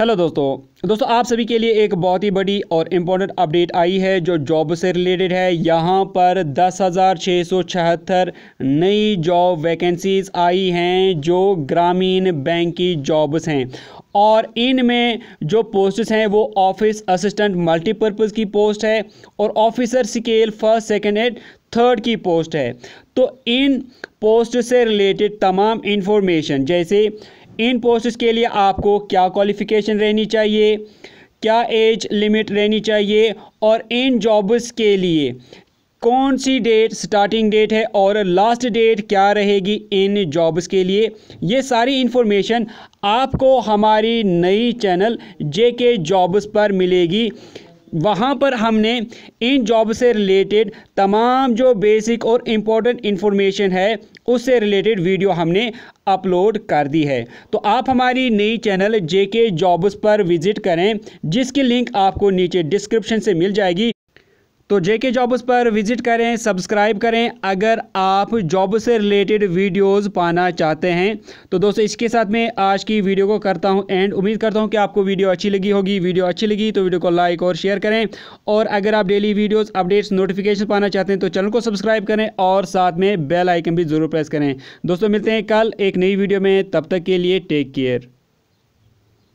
hello दोस्तों दोस्तों आप सभी के लिए एक बहुत ही बड़ी और इम्पोर्टेंट अपडेट आई है जो जॉब से रिलेटेड है यहाँ पर दस हज़ार छः सौ छहत्तर नई जॉब वैकेंसीज आई हैं जो ग्रामीण बैंक की जॉब्स हैं और इनमें जो पोस्ट्स हैं वो ऑफिस असिस्टेंट मल्टीपर्पज़ की पोस्ट है और officer scale first second and third की पोस्ट है तो इन पोस्ट से रिलेटेड तमाम इन्फॉर्मेशन जैसे इन पोस्ट के लिए आपको क्या क्वालिफ़िकेशन रहनी चाहिए क्या एज लिमिट रहनी चाहिए और इन जॉब्स के लिए कौन सी डेट स्टार्टिंग डेट है और लास्ट डेट क्या रहेगी इन जॉब्स के लिए ये सारी इन्फॉर्मेशन आपको हमारी नई चैनल जे के जॉब्स पर मिलेगी वहाँ पर हमने इन जॉब से रिलेटेड तमाम जो बेसिक और इम्पोर्टेंट इन्फॉर्मेशन है उससे रिलेटेड वीडियो हमने अपलोड कर दी है तो आप हमारी नई चैनल जेके जॉब्स पर विजिट करें जिसकी लिंक आपको नीचे डिस्क्रिप्शन से मिल जाएगी तो जेके जॉब्स पर विजिट करें सब्सक्राइब करें अगर आप जॉब से रिलेटेड वीडियोस पाना चाहते हैं तो दोस्तों इसके साथ में आज की वीडियो को करता हूं एंड उम्मीद करता हूं कि आपको वीडियो अच्छी लगी होगी वीडियो अच्छी लगी तो वीडियो को लाइक और शेयर करें और अगर आप डेली वीडियोस अपडेट्स नोटिफिकेशन पाना चाहते हैं तो चैनल को सब्सक्राइब करें और साथ में बेल आइकन भी ज़रूर प्रेस करें दोस्तों मिलते हैं कल एक नई वीडियो में तब तक के लिए टेक केयर